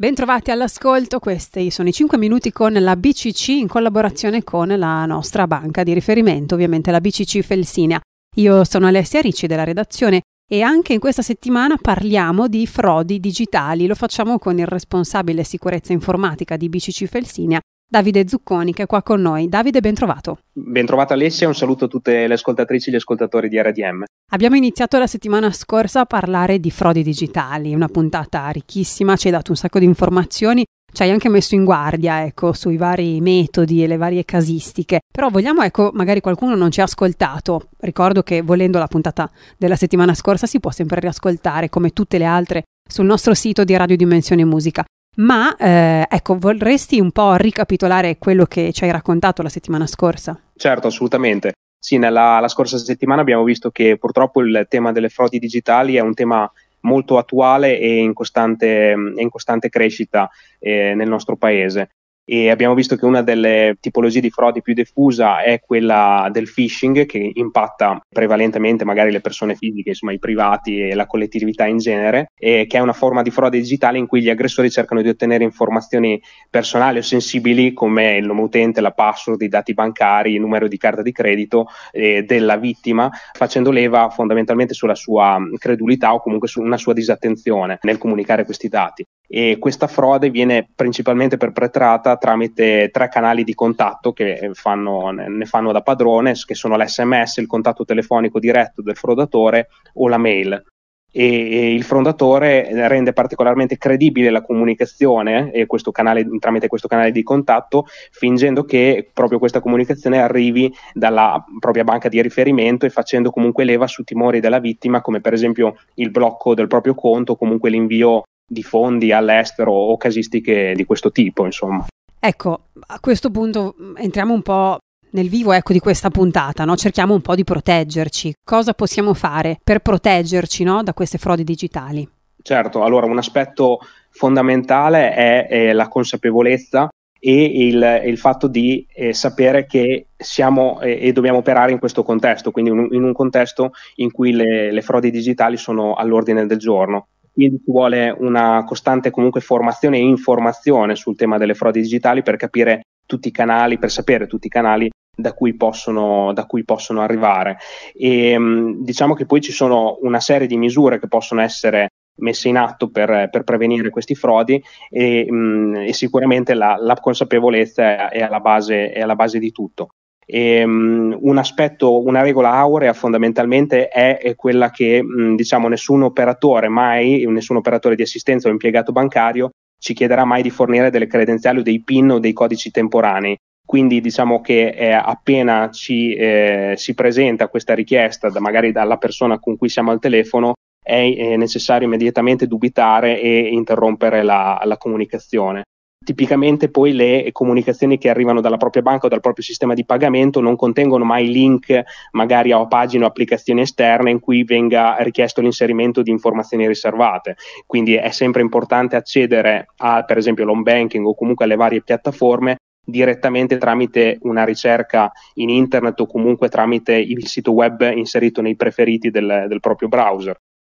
Bentrovati all'ascolto, questi sono i 5 minuti con la BCC in collaborazione con la nostra banca di riferimento, ovviamente la BCC Felsinia. Io sono Alessia Ricci della redazione e anche in questa settimana parliamo di frodi digitali. Lo facciamo con il responsabile sicurezza informatica di BCC Felsinia, Davide Zucconi che è qua con noi. Davide, ben trovato. Ben trovata Alessia, un saluto a tutte le ascoltatrici e gli ascoltatori di RDM. Abbiamo iniziato la settimana scorsa a parlare di frodi digitali, una puntata ricchissima, ci hai dato un sacco di informazioni, ci hai anche messo in guardia, ecco, sui vari metodi e le varie casistiche. Però vogliamo, ecco, magari qualcuno non ci ha ascoltato. Ricordo che volendo la puntata della settimana scorsa si può sempre riascoltare come tutte le altre sul nostro sito di Radio Dimensione Musica. Ma eh, ecco, vorresti un po' ricapitolare quello che ci hai raccontato la settimana scorsa? Certo, assolutamente. Sì, nella scorsa settimana abbiamo visto che purtroppo il tema delle frodi digitali è un tema molto attuale e in costante, mm, in costante crescita eh, nel nostro paese e abbiamo visto che una delle tipologie di frodi più diffusa è quella del phishing che impatta prevalentemente magari le persone fisiche, insomma i privati e la collettività in genere, e che è una forma di frode digitale in cui gli aggressori cercano di ottenere informazioni personali o sensibili come il nome utente, la password, i dati bancari, il numero di carta di credito eh, della vittima, facendo leva fondamentalmente sulla sua mm, credulità o comunque su una sua disattenzione nel comunicare questi dati e questa frode viene principalmente perpetrata tramite tre canali di contatto che eh, fanno, ne fanno da padrone, che sono l'SMS, il contatto telefonico diretto del frodatore o la mail. E, il frondatore eh, rende particolarmente credibile la comunicazione eh, questo canale, tramite questo canale di contatto, fingendo che proprio questa comunicazione arrivi dalla propria banca di riferimento e facendo comunque leva su timori della vittima, come per esempio il blocco del proprio conto o comunque l'invio di fondi all'estero o casistiche di questo tipo, insomma. Ecco, a questo punto mm, entriamo un po' nel vivo ecco, di questa puntata, no? cerchiamo un po' di proteggerci. Cosa possiamo fare per proteggerci no? da queste frodi digitali? Certo, allora un aspetto fondamentale è, è la consapevolezza e il, il fatto di eh, sapere che siamo eh, e dobbiamo operare in questo contesto, quindi in un, in un contesto in cui le, le frodi digitali sono all'ordine del giorno quindi ci vuole una costante comunque formazione e informazione sul tema delle frodi digitali per capire tutti i canali, per sapere tutti i canali da cui possono, da cui possono arrivare. E, mm, diciamo che poi ci sono una serie di misure che possono essere messe in atto per, per prevenire questi frodi e, mh, mm, e sicuramente la, la consapevolezza è alla, base, è alla, base, di tutto. E, um, un aspetto, una regola aurea fondamentalmente è, è quella che mh, diciamo, nessun operatore mai, nessun operatore di assistenza o impiegato bancario ci chiederà mai di fornire delle credenziali o dei PIN o dei codici temporanei. Quindi diciamo che eh, appena ci, eh, si presenta questa richiesta, da, magari dalla persona con cui siamo al telefono, è, è eh, necessario immediatamente dubitare e interrompere la, la comunicazione tipicamente poi le comunicazioni che arrivano dalla propria banca o dal proprio sistema di pagamento non contengono mai link magari a pagine o applicazioni esterne in cui venga richiesto l'inserimento di informazioni riservate. Quindi è sempre importante accedere a per esempio l'home banking o comunque alle varie piattaforme direttamente tramite una ricerca in internet o comunque tramite il sito web inserito nei preferiti del, del proprio browser.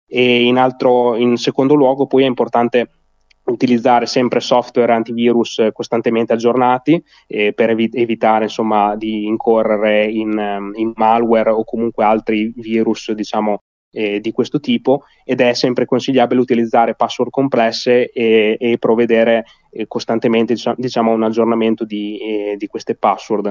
E in, altro, in secondo luogo poi è importante utilizzare sempre software antivirus eh, costantemente aggiornati eh, per evi- evitare insomma, di incorrere in, ehm, in, malware o comunque altri virus diciamo, eh, di questo tipo ed è sempre consigliabile utilizzare password complesse e, e provvedere eh, costantemente diciamo, un aggiornamento di, eh, di queste password.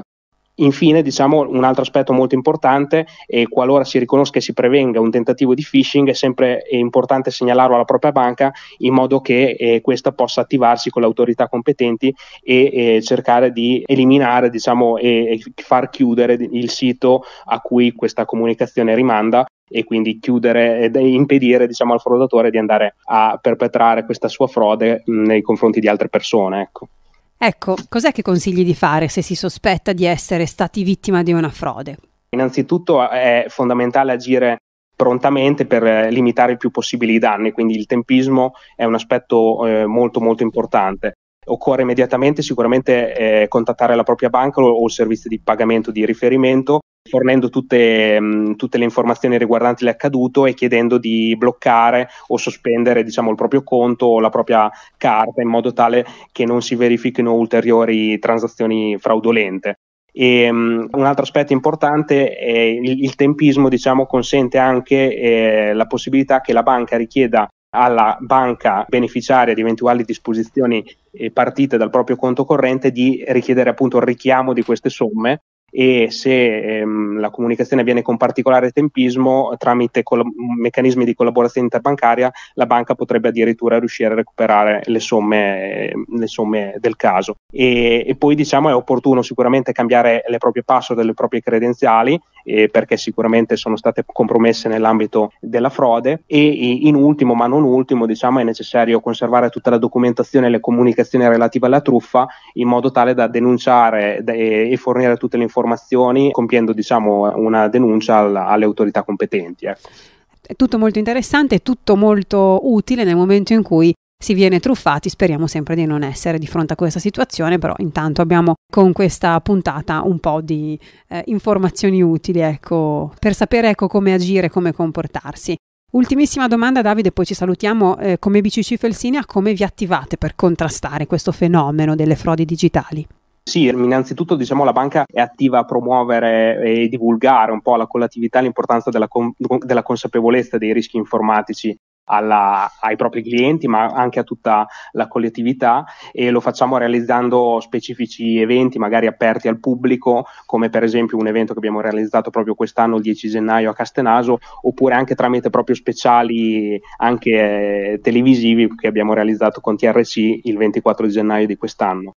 Infine, diciamo, un altro aspetto molto importante è qualora si riconosca e si prevenga un tentativo di phishing, è sempre importante segnalarlo alla propria banca in modo che eh, questa possa attivarsi con le autorità competenti e eh, cercare di eliminare, diciamo, e, e far chiudere il sito a cui questa comunicazione rimanda e quindi chiudere ed impedire diciamo, al fraudatore di andare a perpetrare questa sua frode mh, nei confronti di altre persone. Ecco. Ecco, cos'è che consigli di fare se si sospetta di essere stati vittima di una frode? Innanzitutto eh, è fondamentale agire prontamente per eh, limitare il più possibile i danni, quindi il tempismo è un aspetto eh, molto molto importante. Occorre immediatamente sicuramente eh, contattare la propria banca o, o il servizio di pagamento di riferimento fornendo tutte, mh, mm, tutte, le informazioni riguardanti l'accaduto e chiedendo di bloccare o sospendere diciamo, il proprio conto o la propria carta in modo tale che non si verifichino ulteriori transazioni fraudolente. E, um, un altro aspetto importante è il, il tempismo, diciamo, consente anche eh, la possibilità che la banca richieda alla banca beneficiaria di eventuali disposizioni eh, partite dal proprio conto corrente di richiedere appunto il richiamo di queste somme e se ehm, la comunicazione avviene con particolare tempismo tramite col- meccanismi di collaborazione interbancaria la banca potrebbe addirittura riuscire a recuperare le somme, le somme del caso e, e poi diciamo è opportuno sicuramente cambiare le proprie password e le proprie credenziali eh, perché sicuramente sono state compromesse nell'ambito della frode e in ultimo ma non ultimo diciamo è necessario conservare tutta la documentazione e le comunicazioni relative alla truffa in modo tale da denunciare e fornire tutte le informazioni compiendo diciamo una denuncia alle autorità competenti. Ecco. È tutto molto interessante, è tutto molto utile nel momento in cui si viene truffati, speriamo sempre di non essere di fronte a questa situazione, però intanto abbiamo con questa puntata un po' di eh, informazioni utili, ecco, per sapere ecco, come agire, come comportarsi. Ultimissima domanda Davide, poi ci salutiamo, eh, come BCC Felsinia, come vi attivate per contrastare questo fenomeno delle frodi digitali? Sì, innanzitutto diciamo la banca è attiva a promuovere e divulgare un po' alla collettività l'importanza della, con- della, consapevolezza dei rischi informatici alla, ai propri clienti ma anche a tutta la collettività e lo facciamo realizzando specifici eventi magari aperti al pubblico come per esempio un evento che abbiamo realizzato proprio quest'anno il 10 gennaio a Castenaso oppure anche tramite proprio speciali anche eh, televisivi che abbiamo realizzato con TRC il 24 gennaio di quest'anno.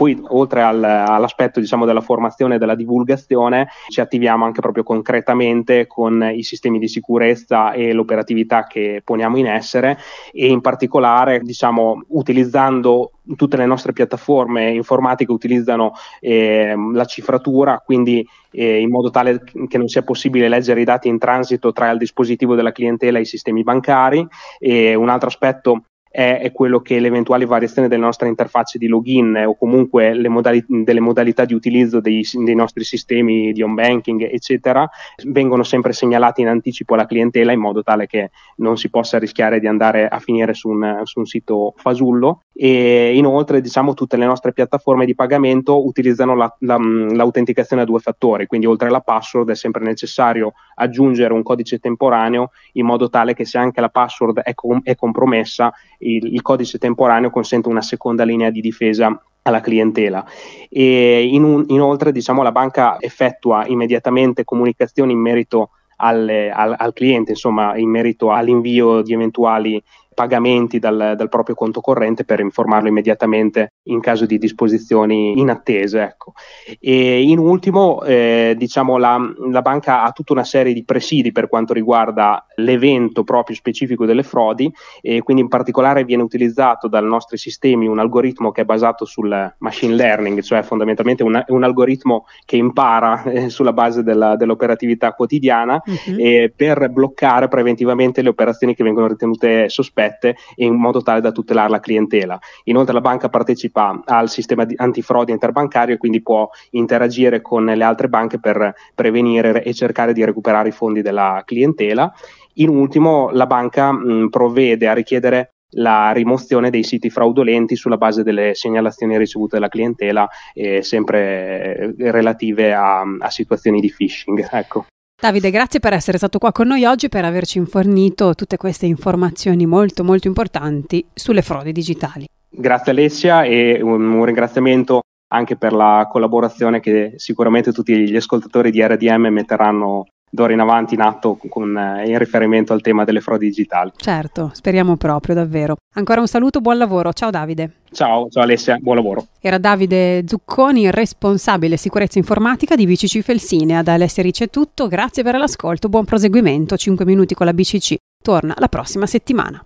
Poi oltre al, all'aspetto diciamo, della formazione e della divulgazione ci attiviamo anche proprio concretamente con i sistemi di sicurezza e l'operatività che poniamo in essere e in particolare diciamo, utilizzando tutte le nostre piattaforme informatiche utilizzano eh, la cifratura, quindi eh, in modo tale che non sia possibile leggere i dati in transito tra il dispositivo della clientela e i sistemi bancari. E un altro aspetto è, è quello che l'eventuale variazione delle nostre interfacce di login o comunque modali- delle modalità di utilizzo dei, dei nostri sistemi di on banking, eccetera, vengono sempre segnalate in anticipo alla clientela in modo tale che non si possa rischiare di andare a finire su un, su un sito fasullo e inoltre diciamo tutte le nostre piattaforme di pagamento utilizzano la, la, l'autenticazione a due fattori, quindi oltre alla password è sempre necessario aggiungere un codice temporaneo in modo tale che se anche la password è, com- è compromessa il, il codice temporaneo consente una seconda linea di difesa alla clientela. E in un, inoltre diciamo, la banca effettua immediatamente comunicazioni in merito alle, al, al, cliente, insomma, in merito all'invio di eventuali pagamenti dal, dal, proprio conto corrente per informarlo immediatamente in caso di disposizioni inattese. Ecco. E in ultimo, eh, diciamo, la, la, banca ha tutta una serie di presidi per quanto riguarda l'evento proprio specifico delle frodi e quindi in particolare viene utilizzato dai nostri sistemi un algoritmo che è basato sul machine learning, cioè fondamentalmente un, un algoritmo che impara eh, sulla base della, dell'operatività quotidiana uh-huh. eh, per bloccare preventivamente le operazioni che vengono ritenute sospette corrette in modo tale da tutelare la clientela. Inoltre la banca partecipa al sistema di antifrode interbancario e quindi può interagire con le altre banche per prevenire e cercare di recuperare i fondi della clientela. In ultimo, la banca mh, provvede a richiedere la rimozione dei siti fraudolenti sulla base delle segnalazioni ricevute dalla clientela, eh, sempre eh, relative a, a situazioni di phishing. Ecco. Davide, grazie per essere stato qua con noi oggi, per averci fornito tutte queste informazioni molto molto importanti sulle frodi digitali. Grazie Alessia e un, un ringraziamento anche per la collaborazione che sicuramente tutti gli ascoltatori di RDM metteranno d'ora in avanti in atto con, eh, in riferimento al tema delle frodi digitali. Certo, speriamo proprio, davvero. Ancora un saluto, buon lavoro. Ciao Davide. Ciao, ciao Alessia, buon lavoro. Era Davide Zucconi, responsabile sicurezza informatica di BCC Felsine. Ad Alessia Ricci è tutto, grazie per l'ascolto, buon proseguimento. 5 minuti con la BCC. Torna la prossima settimana.